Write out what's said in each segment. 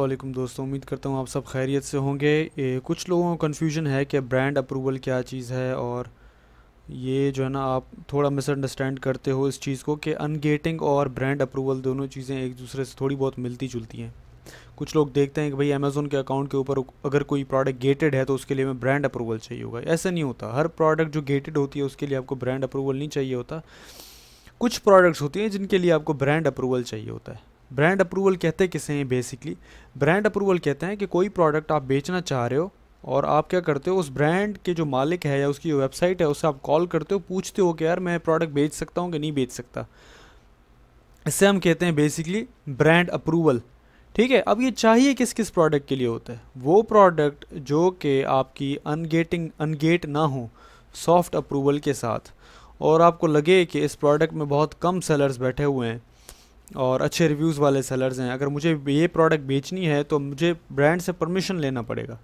वालेकुम दोस्तों उम्मीद करता हूँ आप सब खैरियत से होंगे ए, कुछ लोगों को कन्फ्यूजन है कि ब्रांड अप्रूवल क्या चीज़ है और ये जो है ना आप थोड़ा मिसअंडरस्टैंड करते हो इस चीज़ को कि अनगेटिंग और ब्रांड अप्रूवल दोनों चीज़ें एक दूसरे से थोड़ी बहुत मिलती जुलती हैं कुछ लोग देखते हैं कि भाई अमेज़ोन के अकाउंट के ऊपर अगर कोई प्रोडक्ट गेटेड है तो उसके लिए हमें ब्रांड अप्रूवल चाहिए होगा ऐसा नहीं होता हर प्रोडक्ट जो गेटेड होती है उसके लिए आपको ब्रांड अप्रूवल नहीं चाहिए होता कुछ प्रोडक्ट्स होती हैं जिनके लिए आपको ब्रांड अप्रूवल चाहिए होता है ब्रांड अप्रूवल कहते किसे हैं बेसिकली ब्रांड अप्रूवल कहते हैं कि कोई प्रोडक्ट आप बेचना चाह रहे हो और आप क्या करते हो उस ब्रांड के जो मालिक है या उसकी वेबसाइट है उससे आप कॉल करते हो पूछते हो कि यार मैं प्रोडक्ट बेच सकता हूँ कि नहीं बेच सकता इससे हम कहते हैं बेसिकली ब्रांड अप्रूवल ठीक है अब ये चाहिए किस किस प्रोडक्ट के लिए होता है वो प्रोडक्ट जो कि आपकी अनगेटिंग अनगेट ना हो सॉफ्ट अप्रूवल के साथ और आपको लगे कि इस प्रोडक्ट में बहुत कम सेलर्स बैठे हुए हैं और अच्छे रिव्यूज़ वाले सेलर्स हैं अगर मुझे ये प्रोडक्ट बेचनी है तो मुझे ब्रांड से परमिशन लेना पड़ेगा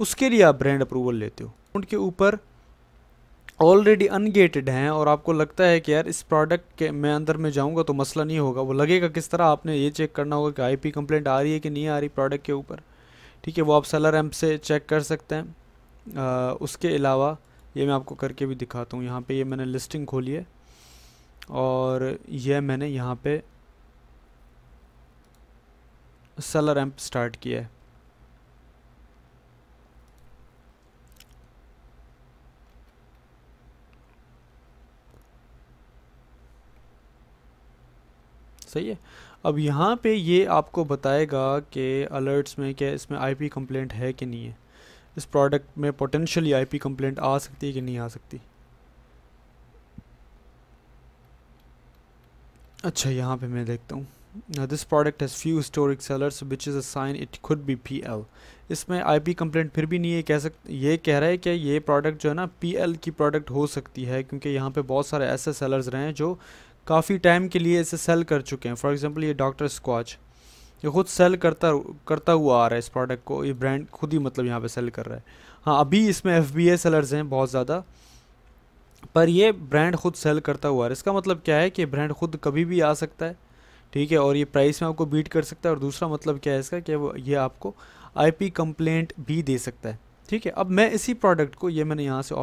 उसके लिए आप ब्रांड अप्रूवल लेते हो उनके ऊपर ऑलरेडी अनगेटेड हैं और आपको लगता है कि यार इस प्रोडक्ट के मैं अंदर में जाऊंगा तो मसला नहीं होगा वो लगेगा किस तरह आपने ये चेक करना होगा कि आईपी कंप्लेंट आ रही है कि नहीं आ रही प्रोडक्ट के ऊपर ठीक है वो आप सेलर एम्प से चेक कर सकते हैं आ, उसके अलावा ये मैं आपको करके भी दिखाता हूँ यहाँ पे ये मैंने लिस्टिंग खोली है और यह मैंने यहाँ पे सेलर एम्प स्टार्ट किया है सही है अब यहाँ पे ये आपको बताएगा कि अलर्ट्स में क्या इसमें आईपी कंप्लेंट है कि नहीं है इस प्रोडक्ट में पोटेंशियली आईपी कंप्लेंट आ सकती है कि नहीं आ सकती अच्छा यहाँ पे मैं देखता हूँ Now this product has few historic sellers which is a sign it could be PL. इसमें IP कंप्लेंट फिर भी नहीं ये कह सक ये कह रहा है कि ये प्रोडक्ट जो है ना PL की प्रोडक्ट हो सकती है क्योंकि यहाँ पे बहुत सारे ऐसे सेलर्स रहे हैं जो काफ़ी टाइम के लिए इसे सेल कर चुके हैं फॉर example ये डॉक्टर स्क्वाच ये खुद सेल करता करता हुआ आ रहा है इस प्रोडक्ट को ये ब्रांड खुद ही मतलब यहाँ पर सेल कर रहा है हाँ अभी इसमें एफ सेलर्स हैं बहुत ज़्यादा पर ये ब्रांड खुद सेल करता हुआ है इसका मतलब क्या है कि ब्रांड खुद कभी भी आ सकता है ठीक है और ये प्राइस में आपको बीट कर सकता है और दूसरा मतलब क्या है इसका कि वो ये आपको आईपी कंप्लेंट भी दे सकता है ठीक है अब मैं इसी प्रोडक्ट को ये मैंने यहाँ से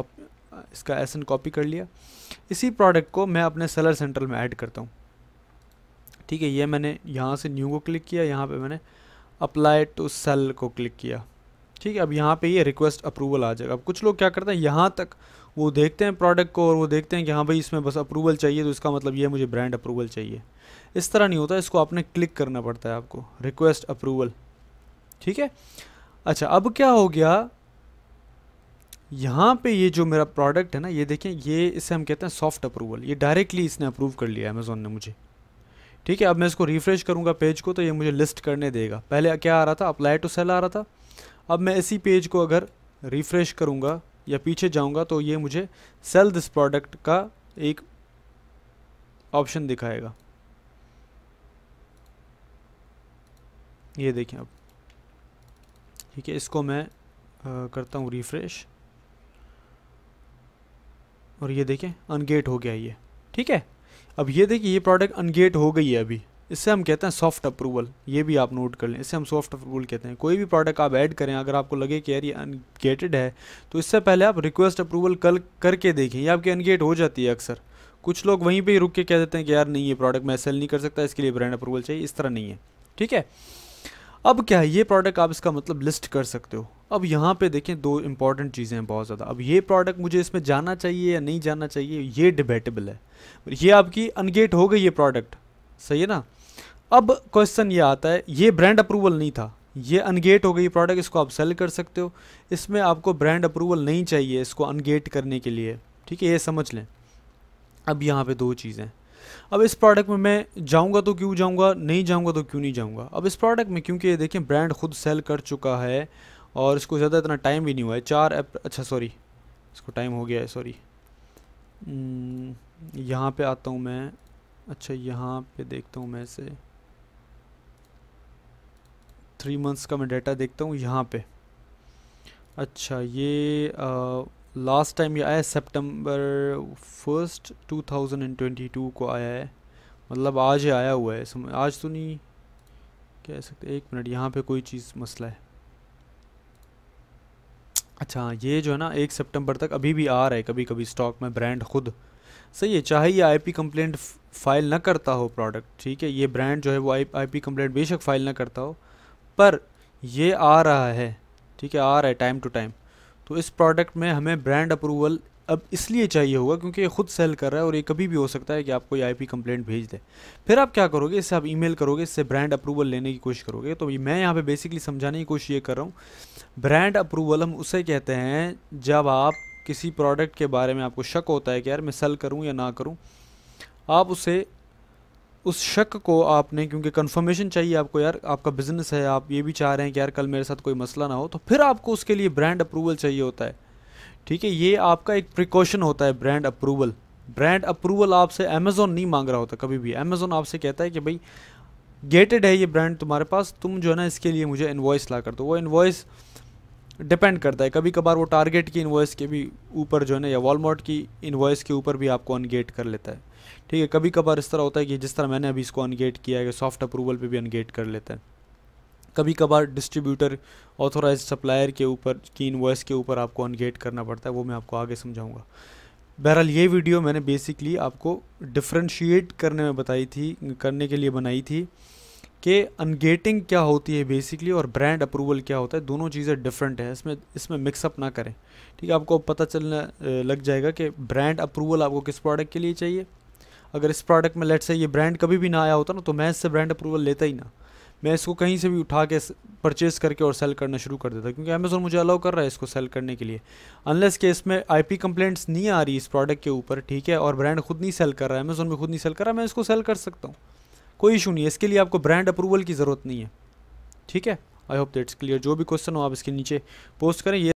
इसका एसन कॉपी कर लिया इसी प्रोडक्ट को मैं अपने सेलर सेंट्रल में ऐड करता हूँ ठीक है ये मैंने यहाँ से न्यू को क्लिक किया यहाँ पे मैंने अप्लाई टू सेल को क्लिक किया ठीक है अब यहाँ पे ये रिक्वेस्ट अप्रूवल आ जाएगा अब कुछ लोग क्या करते हैं यहाँ तक वो देखते हैं प्रोडक्ट को और वो देखते हैं कि हाँ भाई इसमें बस अप्रूवल चाहिए तो इसका मतलब ये है मुझे ब्रांड अप्रूवल चाहिए इस तरह नहीं होता इसको आपने क्लिक करना पड़ता है आपको रिक्वेस्ट अप्रूवल ठीक है अच्छा अब क्या हो गया यहाँ पे ये जो मेरा प्रोडक्ट है ना ये देखें ये इसे हम कहते हैं सॉफ्ट अप्रूवल ये डायरेक्टली इसने अप्रूव कर लिया अमेज़ोन ने मुझे ठीक है अब मैं इसको रिफ़्रेश करूँगा पेज को तो ये मुझे लिस्ट करने देगा पहले क्या आ रहा था अप्लाई टू सेल आ रहा था अब मैं इसी पेज को अगर रिफ़्रेश करूँगा या पीछे जाऊँगा तो ये मुझे सेल दिस प्रोडक्ट का एक ऑप्शन दिखाएगा ये देखें आप ठीक है इसको मैं आ, करता हूँ रिफ्रेश और ये देखें अनगेट हो गया ये ठीक है अब ये देखिए ये प्रोडक्ट अनगेट हो गई है अभी इससे हम कहते हैं सॉफ्ट अप्रूवल ये भी आप नोट कर लें इससे हम सॉफ्ट अप्रूवल कहते हैं कोई भी प्रोडक्ट आप ऐड करें अगर आपको लगे कि यार ये अनगेटेड है तो इससे पहले आप रिक्वेस्ट अप्रूवल कल करके देखें ये आपकी अनगेट हो जाती है अक्सर कुछ लोग वहीं पर ही रुक के कह देते हैं कि यार नहीं ये प्रोडक्ट मैं सेल नहीं कर सकता इसके लिए ब्रांड अप्रूवल चाहिए इस तरह नहीं है ठीक है अब क्या है ये प्रोडक्ट आप इसका मतलब लिस्ट कर सकते हो अब यहाँ पे देखें दो इंपॉर्टेंट चीज़ें हैं बहुत ज़्यादा अब ये प्रोडक्ट मुझे इसमें जाना चाहिए या नहीं जाना चाहिए ये डिबेटेबल है ये आपकी अनगेट हो गई ये प्रोडक्ट सही है ना अब क्वेश्चन ये आता है ये ब्रांड अप्रूवल नहीं था ये अनगेट हो गई प्रोडक्ट इसको आप सेल कर सकते हो इसमें आपको ब्रांड अप्रूवल नहीं चाहिए इसको अनगेट करने के लिए ठीक है ये समझ लें अब यहाँ पे दो चीज़ें अब इस प्रोडक्ट में मैं जाऊँगा तो क्यों जाऊँगा नहीं जाऊँगा तो क्यों नहीं जाऊँगा अब इस प्रोडक्ट में क्योंकि ये देखें ब्रांड खुद सेल कर चुका है और इसको ज़्यादा इतना टाइम भी नहीं हुआ है चार अच्छा सॉरी इसको टाइम हो गया है सॉरी hmm, यहाँ पर आता हूँ मैं अच्छा यहाँ पर देखता हूँ मैं इसे थ्री मंथ्स का मैं डाटा देखता हूँ यहाँ पे अच्छा ये लास्ट टाइम ये आया सितंबर फर्स्ट 2022 को आया है मतलब आज ही आया हुआ है समझ आज तो नहीं कह सकते एक मिनट यहाँ पे कोई चीज़ मसला है अच्छा ये जो है ना एक सितंबर तक अभी भी आ रहा है कभी कभी स्टॉक में ब्रांड खुद सही है चाहे ये आईपी कंप्लेंट फाइल ना करता हो प्रोडक्ट ठीक है ये ब्रांड जो है वो आई कंप्लेंट बेशक फाइल ना करता हो पर ये आ रहा है ठीक है आ रहा है टाइम टू टाइम तो इस प्रोडक्ट में हमें ब्रांड अप्रूवल अब इसलिए चाहिए होगा क्योंकि ये खुद सेल कर रहा है और ये कभी भी हो सकता है कि आपको ये आईपी कंप्लेंट भेज दे फिर आप क्या करोगे इससे आप ईमेल करोगे इससे ब्रांड अप्रूवल लेने की कोशिश करोगे तो मैं यहाँ पे बेसिकली समझाने की कोशिश ये कर रहा हूँ ब्रांड अप्रूवल हम उसे कहते हैं जब आप किसी प्रोडक्ट के बारे में आपको शक होता है कि यार मैं सेल करूँ या ना करूँ आप उसे उस शक को आपने क्योंकि कंफर्मेशन चाहिए आपको यार आपका बिजनेस है आप ये भी चाह रहे हैं कि यार कल मेरे साथ कोई मसला ना हो तो फिर आपको उसके लिए ब्रांड अप्रूवल चाहिए होता है ठीक है ये आपका एक प्रिकॉशन होता है ब्रांड अप्रूवल ब्रांड अप्रूवल आपसे अमेज़ोन नहीं मांग रहा होता कभी भी अमेज़ोन आपसे कहता है कि भाई गेटेड है ये ब्रांड तुम्हारे पास तुम जो है ना इसके लिए मुझे इन्वॉइस ला कर दो वो इन्वॉइस डिपेंड करता है कभी कभार वो टारगेट की इन्वॉइस के भी ऊपर जो है ना या वॉलमार्ट की इन्वॉइस के ऊपर भी आपको अनगेट कर लेता है ठीक है कभी कभार इस तरह होता है कि जिस तरह मैंने अभी इसको अनगेट किया है कि सॉफ्ट अप्रूवल पे भी अनगेट कर लेता है कभी कभार डिस्ट्रीब्यूटर ऑथोराइज सप्लायर के ऊपर की इन्वॉइस के ऊपर आपको अनगेट करना पड़ता है वो मैं आपको आगे समझाऊँगा बहरहाल ये वीडियो मैंने बेसिकली आपको डिफ्रेंशिएट करने में बताई थी करने के लिए बनाई थी कि अनगेटिंग क्या होती है बेसिकली और ब्रांड अप्रूवल क्या होता है दोनों चीज़ें डिफरेंट हैं इसमें इसमें मिक्सअप ना करें ठीक है आपको पता चलना लग जाएगा कि ब्रांड अप्रूवल आपको किस प्रोडक्ट के लिए चाहिए अगर इस प्रोडक्ट में लेट से ये ब्रांड कभी भी ना आया होता ना तो मैं इससे ब्रांड अप्रूवल लेता ही ना मैं इसको कहीं से भी उठा के परचेज़ करके और सेल करना शुरू कर देता क्योंकि अमेज़ोन मुझे अलाउ कर रहा है इसको सेल करने के लिए अनलेस के इसमें आई पी कंप्लेंट्स नहीं आ रही इस प्रोडक्ट के ऊपर ठीक है और ब्रांड खुद नहीं सेल कर रहा है अमेज़ोन में खुद नहीं सेल कर रहा है मैं इसको सेल कर सकता हूँ कोई इशू नहीं है इसके लिए आपको ब्रांड अप्रूवल की ज़रूरत नहीं है ठीक है आई होप दैट्स क्लियर जो भी क्वेश्चन हो आप इसके नीचे पोस्ट करें ये